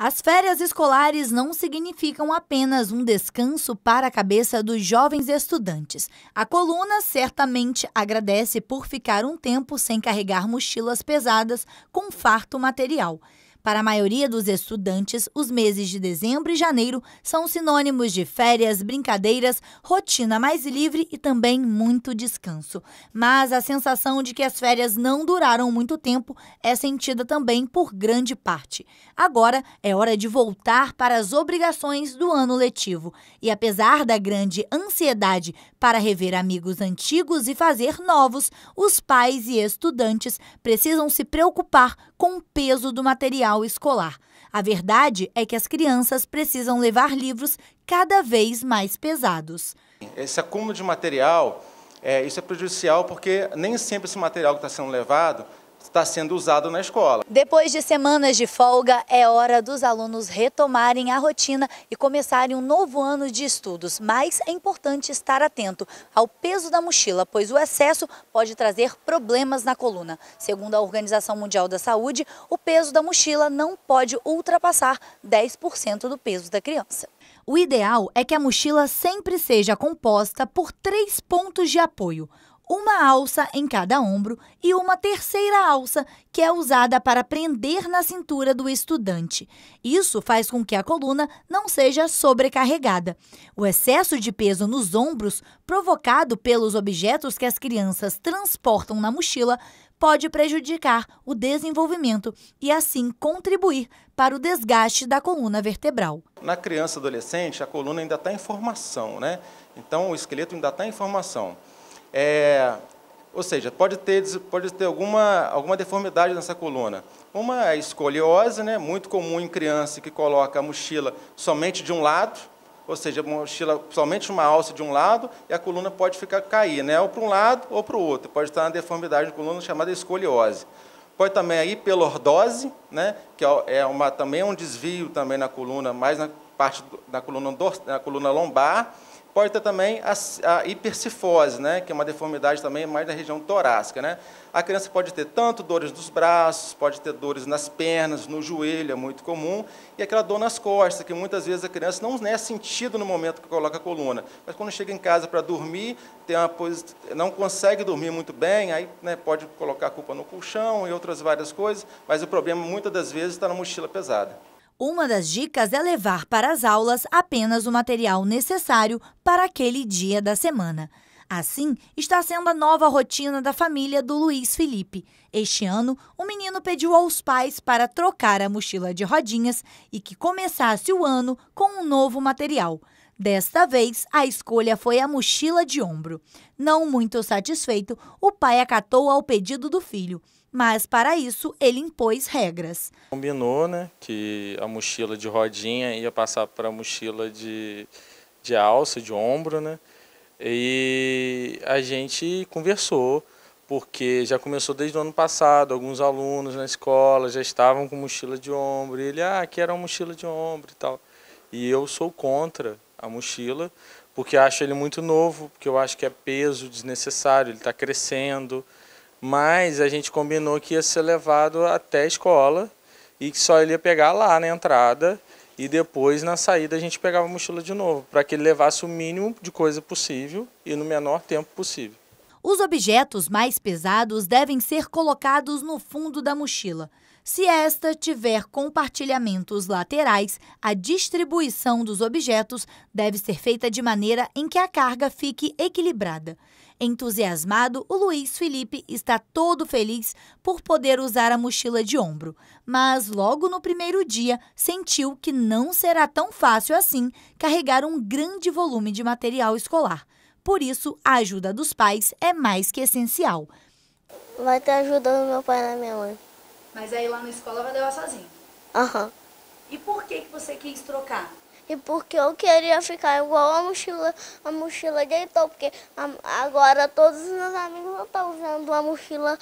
As férias escolares não significam apenas um descanso para a cabeça dos jovens estudantes. A coluna certamente agradece por ficar um tempo sem carregar mochilas pesadas com farto material. Para a maioria dos estudantes, os meses de dezembro e janeiro são sinônimos de férias, brincadeiras, rotina mais livre e também muito descanso. Mas a sensação de que as férias não duraram muito tempo é sentida também por grande parte. Agora é hora de voltar para as obrigações do ano letivo. E apesar da grande ansiedade para rever amigos antigos e fazer novos, os pais e estudantes precisam se preocupar com o peso do material escolar. A verdade é que as crianças precisam levar livros cada vez mais pesados. Esse acúmulo de material, é, isso é prejudicial porque nem sempre esse material que está sendo levado está sendo usado na escola. Depois de semanas de folga, é hora dos alunos retomarem a rotina e começarem um novo ano de estudos. Mas é importante estar atento ao peso da mochila, pois o excesso pode trazer problemas na coluna. Segundo a Organização Mundial da Saúde, o peso da mochila não pode ultrapassar 10% do peso da criança. O ideal é que a mochila sempre seja composta por três pontos de apoio: uma alça em cada ombro e uma terceira alça que é usada para prender na cintura do estudante. Isso faz com que a coluna não seja sobrecarregada. O excesso de peso nos ombros, provocado pelos objetos que as crianças transportam na mochila, pode prejudicar o desenvolvimento e, assim, contribuir para o desgaste da coluna vertebral. Na criança adolescente, a coluna ainda está em formação, né? Então, o esqueleto ainda está em formação. É, ou seja, pode ter, pode ter alguma, alguma deformidade nessa coluna. Uma é escoliose, né, muito comum em criança que coloca a mochila somente de um lado, ou seja, a mochila somente uma alça de um lado e a coluna pode ficar cair, né, ou para um lado ou para o outro. Pode estar na deformidade de coluna chamada escoliose. Pode também a hipelordose, né, que é, é uma, também é um desvio também na coluna, mais na parte da coluna, na coluna lombar Pode ter também a, a hipercifose, né, que é uma deformidade também mais da região torácica. Né? A criança pode ter tanto dores nos braços, pode ter dores nas pernas, no joelho, é muito comum, e aquela dor nas costas, que muitas vezes a criança não né, é sentido no momento que coloca a coluna, mas quando chega em casa para dormir, tem uma posição, não consegue dormir muito bem, aí né, pode colocar a culpa no colchão e outras várias coisas, mas o problema muitas das vezes está na mochila pesada. Uma das dicas é levar para as aulas apenas o material necessário para aquele dia da semana. Assim está sendo a nova rotina da família do Luiz Felipe. Este ano, o menino pediu aos pais para trocar a mochila de rodinhas e que começasse o ano com um novo material. Desta vez, a escolha foi a mochila de ombro. Não muito satisfeito, o pai acatou ao pedido do filho mas para isso ele impôs regras. Combinou né, que a mochila de rodinha ia passar para a mochila de, de alça, de ombro, né? E a gente conversou, porque já começou desde o ano passado, alguns alunos na escola já estavam com mochila de ombro, e ele, ah, aqui era uma mochila de ombro e tal. E eu sou contra a mochila, porque acho ele muito novo, porque eu acho que é peso desnecessário, ele está crescendo, mas a gente combinou que ia ser levado até a escola e que só ele ia pegar lá na entrada e depois na saída a gente pegava a mochila de novo, para que ele levasse o mínimo de coisa possível e no menor tempo possível. Os objetos mais pesados devem ser colocados no fundo da mochila. Se esta tiver compartilhamentos laterais, a distribuição dos objetos deve ser feita de maneira em que a carga fique equilibrada. Entusiasmado, o Luiz Felipe está todo feliz por poder usar a mochila de ombro, mas logo no primeiro dia sentiu que não será tão fácil assim carregar um grande volume de material escolar. Por isso, a ajuda dos pais é mais que essencial. Vai ter ajuda do meu pai e da minha mãe. Mas aí lá na escola vai levar sozinho? Aham. Uhum. E por que, que você quis trocar? e porque eu queria ficar igual a mochila, a mochila de Heitor, porque a, agora todos os meus amigos estão usando a mochila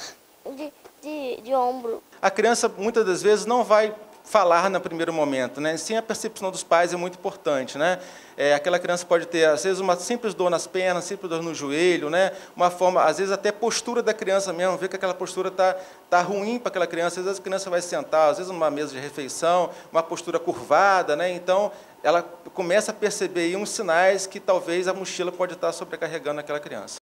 de, de, de ombro. A criança muitas das vezes não vai falar no primeiro momento, né? Sim, a percepção dos pais é muito importante, né? É, aquela criança pode ter às vezes uma simples dor nas pernas, simples dor no joelho, né? Uma forma, às vezes até postura da criança mesmo, ver que aquela postura tá tá ruim para aquela criança. Às vezes a criança vai sentar, às vezes numa mesa de refeição, uma postura curvada, né? Então ela começa a perceber aí uns sinais que talvez a mochila pode estar tá sobrecarregando aquela criança.